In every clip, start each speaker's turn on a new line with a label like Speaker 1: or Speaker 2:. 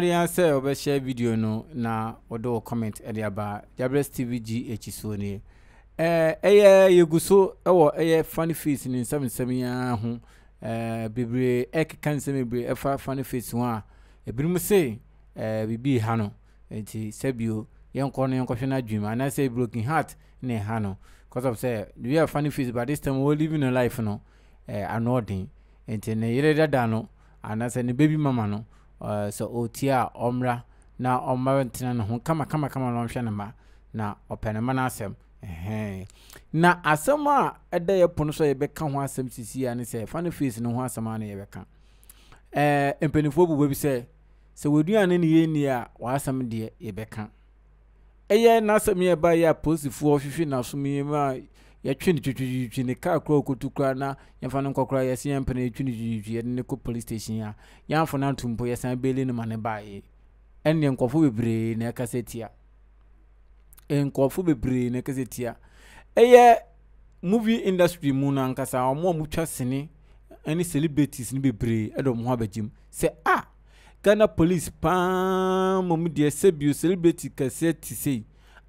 Speaker 1: ọ sɛ wɔbɛhyɛ video no na wɔde wɔ comment de aba jabres tv gh suo nie ɛyɛ yɛgu so wɔ ɛyɛ funny face ne nsɛmnsɛm yia ho bebree ɛkeka nsɛm bebree fa funny face ho a ebinom se biribi ha no nti sɛbio yɛnkɔ no yɛnkɔhwɛ no adwuma anaasɛ broken heart ne ha no cause of sɛ we are funny face but this time wɔ living no life no ɛɛ anoɔden nti ne yere dada no anaasɛ ne baby mama no Eh, sɛ ɔtie a ɔmmra na ɔmma ntena ne ho kamakamakama na ɔnhwɛ ne ma na ɔpɛ ne ma no asɛm na asɛm a ɛda yɛ pono so a yɛbɛka ho asɛm sisi a ne sɛ fa no fees no ho asɛm a ne yɛbɛka eh, mpanimfoɔ bobɔ bi sɛ sɛ wɔaduane ne yɛnni a wɔasɛm deɛ yɛbɛka ɛyɛ n'asɛm yɛ ɛbaeɛ a polisifoɔ hwehwe n'asom yi mu a yɛtwe no twitwitwitwi ne kaa kora ɔkɔtu kora na yɛmfa no nkɔkora yɛse yɛmpɛ no yɛtwi no twitwitwi yɛde ne kɔ police station a yɛamfo no anto mpo yɛsan bɛli no ma ne baeɛ ɛnneɛ nkurɔfo bebree na ɛkasa tia e nkurɔfo bebree na ɛkasa tia ɛyɛ movie industry mu no ankasa ɔmo a motwa sene ɛne celebrities no bebree ɛde ɔmo ho abɛgye mu sɛ a ah, ghana police paa mmom deɛ sɛbio celebrity kɛseɛ te sei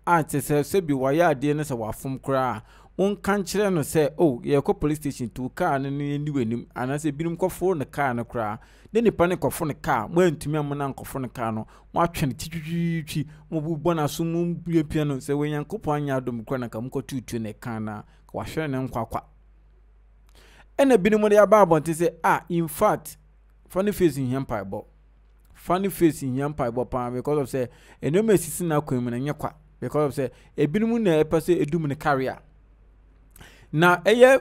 Speaker 1: a te sɛ sɛbio wayɛ adeɛ no sɛ wafom koraa wonka nkyerɛ no sɛ o oh, yɛkɔ police station to kaa no no yɛni w'anim anaasɛ binom kɔforo ne kaa no koraa ne nipa ne kɔfo ne kaa moantumi a mo na nkɔfo ne kaa no moatwe no titwitwitwi mobobɔ no aso mu mpiapia no sɛ wɔnyankopɔn anyɛ adom korɔ na ka mokɔtuotuo ne kaa no a ka wahwɛre ne nkwakwa ɛna binom de aba abɔnten sɛ a ah, in fact funny face nhia mpaebɔ fa ne face nhia mpaebɔ paa because of sɛ nneɛma esisi n'akwan mu na nyɛ kwa because of sɛ ebinom na ɛpɛ sɛ edum ne carrier na ɛyɛ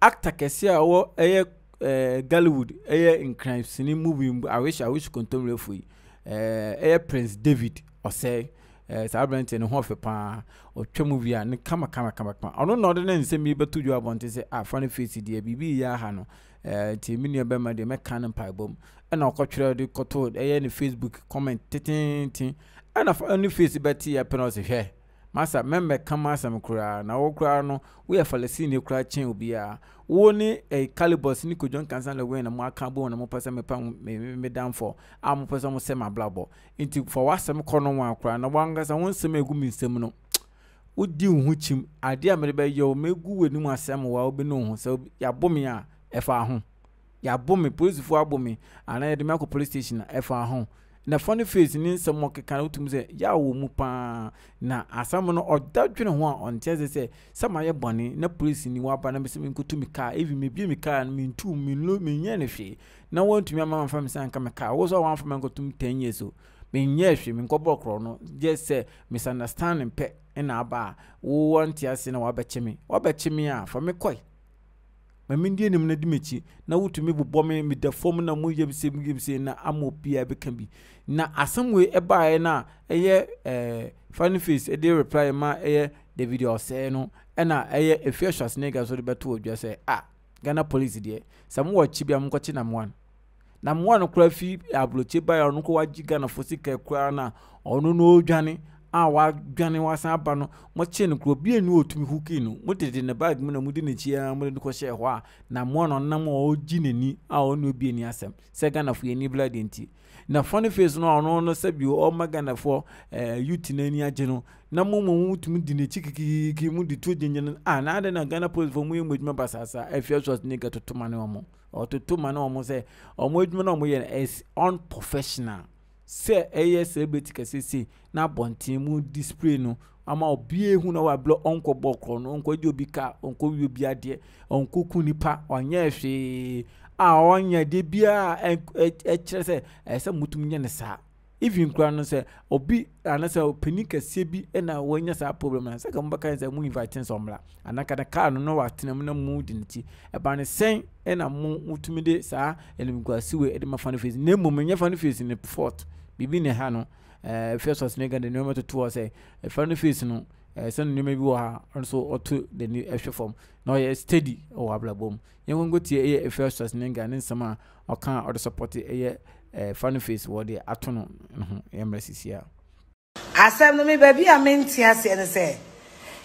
Speaker 1: actor kɛse a ɔwɔ ɛyɛ ɛɛ gallywood ɛyɛ nkransini movie mu awehye awehye kɔntɔnmrɛfo yi ɛɛ ɛyɛ prince david ɔsɛɛ ɛɛ saa aberante ne ho ɔfɛ paa ɔtwa movie a ne kama kama kama kama ɔno na ɔde ne nsɛm yi bɛto dwa abɔnten sɛ afa ne face deɛ biribi yɛ aha no ɛɛ nti mi nua bɛma deɛ mɛka ne mpaebɔ mu ɛna ɔkɔtwerɛ de kɔtɔ ɛyɛ ne facebook comment tententen ɛna fa ne face bɛte yɛ pɛn ɔsɛ hwɛ masa mmɛmmɛka m'asa asɛm koraa na wo koraa no woyɛ falasini koraa kyɛn obiaa wo ne eh, calibus ne kodwon kansa le na mo aka bo na mopɛ sɛ mepa medamfo a mopɛ sɛ mo sɛ mablabɔ nti fa w'asɛm kɔ no wa na woankasa wo nsɛm a me nsɛm no wodi wo ho kyim adeɛ a mede bɛyɛ wo mɛgu w'anim asɛm wa wo ho sɛ me a ɛfa ho me polisifoɔ me anaa na funny face ne nsɛm ɔkeka no wotum sɛ yɛ wɔ mu paa na asɛm no ɔda dwene ho a ɔnteɛ sɛ sɛ sɛ mayɛ bɔne na polisini waba na mesɛ menkɔtu me kaa evi mebie me kaa no mentu menlo menyɛ no hwee na wɔntumi ama mamfa me sɛ anka me kaa wo sɛ wɔamfa me nkɔtom 10 years o menyɛ hwee menkɔbɔ korɔ no gye sɛ misunderstanding pɛ na aba a wowɔ nte ase na wabɛkye me wabɛkye me a fa me kɔe ma mendi anim na di m'akyi na wotumi bobɔ me meda fam na mu yɛbsɛm yɛbsɛ na ama obiaa bɛka bi na asɛm wei ɛbaeɛ no a ɛyɛ eh, funny face ɛde reply ma ɛyɛ david ɔsɛe no ɛna ɛyɛ ɛfia swasnega so de bɛto adwa sɛ a ah, ghana police deɛ sɛ mowɔ akyi bia monkɔkye nam one nam one koraa fi aborɔkye baeɛ ɔno kɔ wagye ghanafoɔ sika koraa no a ɔno no ɔdwane a wadwane wasan aba no m'okye no kuro bia ni ɔtumi ho kii no modede ne bag mu na mode ne kyiaa mode no kɔhyɛɛ hɔ a na mmoa no ɔnam a ɔgyi n'ani a ɔne ɔbie asɛm sɛ ghanafoɔ yɛni bla nti na funny face no a ɔno no sɛbio ɔma ghanafoɔ eh, youth no ani agye no na mommɔ mutumi di n'akyi mu de no a na na ghana policefoɔ mu yɛ mu adwuma ne ɔmo ne ɔmo sɛ ɔmo adwuma no ɔmo yɛ no is unprofessional sɛ ɛyɛ sɛ ebeti kɛse se na abɔnten mu display no ama obi ehu na wabrɛ ɔnkɔ bɔ korɔ no ɔnkɔ gye obi ka ɔnkɔ wi obi adeɛ ɔnkɔ ku nipa ɔnyɛ hwee a ɔnyɛ deɛ biara ɛkyerɛ sɛ ɛsɛ mutum nyɛ ne saa even kura no sɛ obi anasɛ panin kɛseɛ bi ɛna wɔnyɛ saa problem na sɛ ka mo bɛka sɛ mo invite nsɛ ɔmra anaka na kaa no na watena mu na mu di ne ti ɛba ne sɛn ɛna mo wotumi de saa ɛnimkuasiwe ɛde ma fa no face na mmom ɛnyɛ face ne fault biribi na ɛha no festus negan de nneɛma toto hɔ sɛ ɛfra no face no ɛsɛn eh, nneɛma bi wɔ ha nso ɔto n'ani ɛhwɛ fam na ɔyɛ steady wɔ abrabɔ mu yɛn nkonko tie ɛyɛ festus negan ne nsɛm a ɔka a ɔde support ɛyɛ ɛfra eh, no face wɔde ato no ho yɛn mmerɛ sisi a.
Speaker 2: asɛm no mi baabi a mi nti aseɛ no sɛ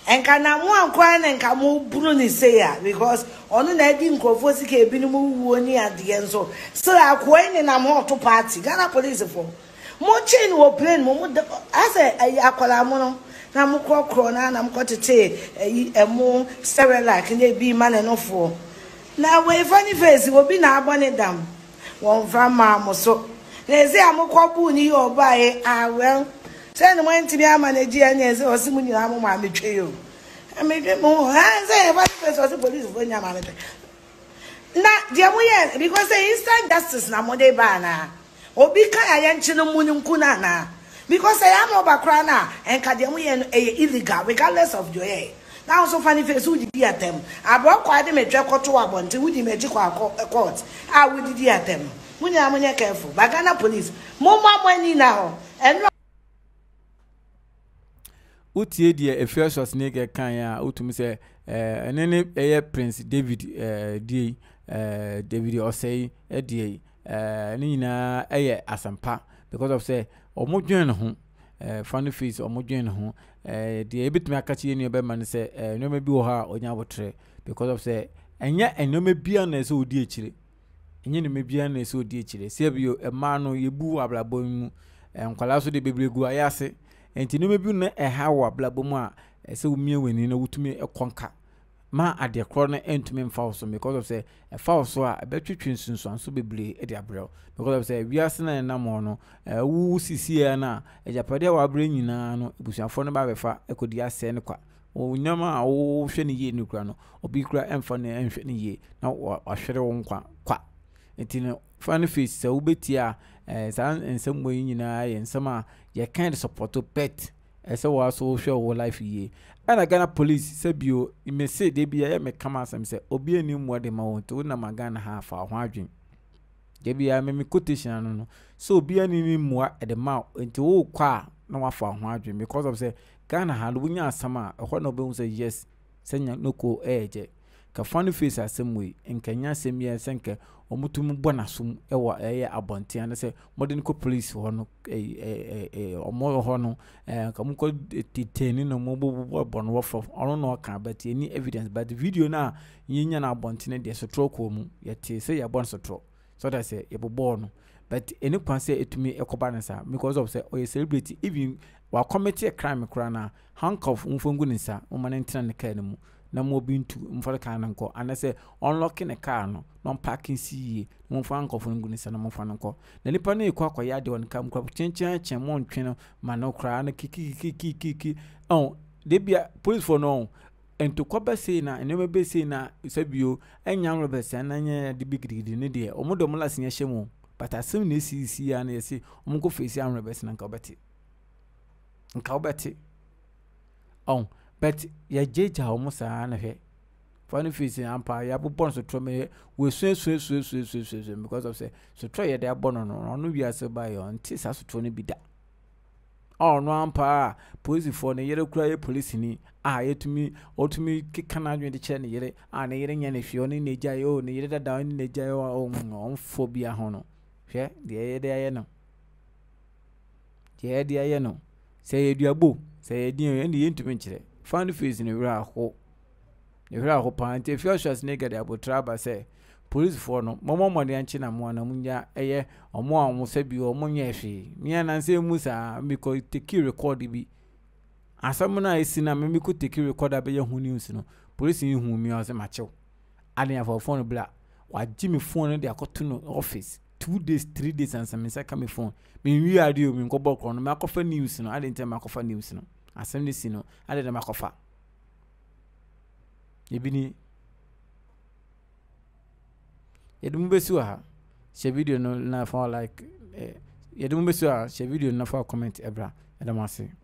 Speaker 2: nka na mu ankwan na nka mu bunu ne se ya because ɔno na edi nkurɔfoɔ sika ebinom wuo ne adeɛ nso sɛ akoa ne nam hɔ ɔto paati ghana police fo. mo chain wɔ plane mu mo da asɛ ɛyɛ akwadaa mu no na mo kɔ korɔ na na mo kɔ tete ɛyi ɛmo sɛrɛlak ne bi ma ne na wɔyɛ funny face obi na abɔ ne dam wɔn fa maa mo so na ezi a mo kɔ buu ne yɛ ɔbaa yɛ awɛn ah, sɛ ne mo ntumi ama ne gyi ɛna ezi ɔsi mo nyinaa mo maame twe yɛ o twe mo ha ah, sɛ yɛ funny face ɔsi polisi fo nya maame twe na deɛ mo yɛ because instant justice na mo de ba obi ka ya ya nche na muni nku na na because ya no ba kra na enka de mu ye no e regardless of your hair now so fani face who di atem abụọ kwa de medwe kwoto abo nti who di meji kwa eh, court a who di atem ya amunye careful bagana police mo ma mani na ho enro
Speaker 1: wotie deɛ efia eh, shɔsnege kan a wotumi sɛ ɛne eh, ne ɛyɛ prince david ɛɛ die ɛɛ david ɔsɛe ɛdeɛ yi ɛɛ eh, ne nyinaa ɛyɛ asɛmpa because of sɛ ɔmo dwen ne ho ɛɛ eh, fan fees ɔmo dwen ne ho ɛɛ eh, deɛ ebitumi aka kyerɛ nua no sɛ nneɛma bi wɔ hɔ a ɔnya abotire because of sɛ ɛnyɛ nneɛma biara na ɛsɛ odi akyire ɛnyɛ nneɛma biara na ɛsɛ odi akyire sɛ bi ɛmaa no yɛbu wɔ abrabɔ mu ɛɛ nkwadaa so de bebree gu ayɛ ase nti nneɛma bi na ɛha wɔ abrabɔ mu a ɛsɛ wɔ mie wɔ ani na wotumi ɛkɔnka ma adeɛ korɔ no ntumi mfa wo so because of sɛ ɛfa wo so a ɛbɛtwitwi nsunsuanso bebree de abrɛw because of sɛ wiase no ɛnam hɔ no ɛwu sisiɛ no a agyapadeɛ a wabrɛ nyinaa no abusuafoɔ no baabɛfa akɔdi asɛe no kwa onyama a wohwɛ no yie no kura no obi kura ɛmfa no ɛnhwɛ no yie na wahwere wo nkwa kwa nti no fa no face sɛ wobɛtie a saa nsɛm wɔ yi nyinaa yɛ nsɛm a yɛkan de sɔpɔto pet ɛsɛ wɔn aso hwɛ wɔn life yie ɛna ghana police sɛ bio mmese de bi ɛyɛ mɛkama asɛm sɛ obi ani mu ɔde ma wɔn nti wɔnam ghana ha afa ho adwene debi a mɛmi quotation ano no sɛ obi ani ne mua ɛde ma nti wɔrekɔ a na wɔafa ho adwene because of sɛ ghana ha no wɔnya asɛm a ɛhɔ na wɔbɛhu sɛ yes sɛ nya no ko ɛyɛ gye ka fan face asɛm wei nka nyɛ asɛm yɛ sɛ nka ɔmotumi bɔ n'asom ɛwɔ ɛyɛ abɔnten ano sɛ mɔde no kɔ police hɔ no ɔmɔ hɔ no ka mo kɔ teteni no mobɔbɔ bɔ no wɔfa ɔno na ɔka but ɛni evidence but video no a yɛnya no abɔntene deɛ sotorɔ kɔɔ mu yɛtee sɛ yɛbɔ no sotorɔ so that sɛ yɛbobɔɔ no but ɛne kwan sɛ ɛtumi ɛkɔba no saa because of sɛ ɔyɛ celebrity even wakɔmete crime koraa no a handcuff mfo ngu ne nsa moma no ntena ne kaa no mu na mobi ntu mfɔre kaa no nkɔ anaasɛ ɔnlɔke ne kaa no na ɔmpaake si yie na momfa nkɔfo no gu ne sɛ na momfa no nkɔ na nipa no ɛkɔ kam no ma no koraa ɔn debia fo no ɔn ntokɔ na nneɛma bɛsei na sɛbio ɛnya nwerɛ bɛsɛn na nyɛ de bi gidigidi ne deɛ ɔmo dɔm lasenyɛ hyɛ mu na a na ɔmo na nka nka but yɛgyegya wɔn saa na hwɛ fani fees na ampa yɛabobɔ no sotorɔ mɛ wɔsuasuasuasuasuasuasua because of sɛ sotorɔ yɛde abɔ no no ɔno wiase ba yɛ ɔnte saa sotorɔ no bi da ɔno ampa a polisifoɔ ne yere kura yɛ polisini a yɛtumi ɔtumi keka n'adwene de kyerɛ ne yere a ne yere nyɛ ne hwee ɔne n'agya yɛ o ne yere dada ɔne n'agya yɛ o ɔnfo bi aho no hwɛ deɛ yɛde ayɛ no deɛ yɛde ayɛ no sɛ yɛduabo sɛ yɛdi ɛne yɛntumi nkyerɛ fan fees ne werɛ aho ne werɛ aho paa nti efi ɔhwɛ snega de abotire aba sɛ polisifoɔ no mɔmɔ mmɔden akyi na mmoa e na ɛyɛ ɔmo a ɔmo sɛ bi ɔmo nyɛ hwee nansa saa teki rekɔd bi asɛm no esi na mmemekɔ teki rekɔd abɛyɛ ho news no polisi yi hu mi afɔfoɔ no bla wagye no de akɔto no office two days three days ansa adeɛ o asɛm no si no ade dɛm akɔfa ebi ni yɛde mu bɛsi wɔ ha hyɛ video no na fa like eh, yɛde mu bɛsi wɔ ha hyɛ video no na fa comment ɛbra ɛdɛm ase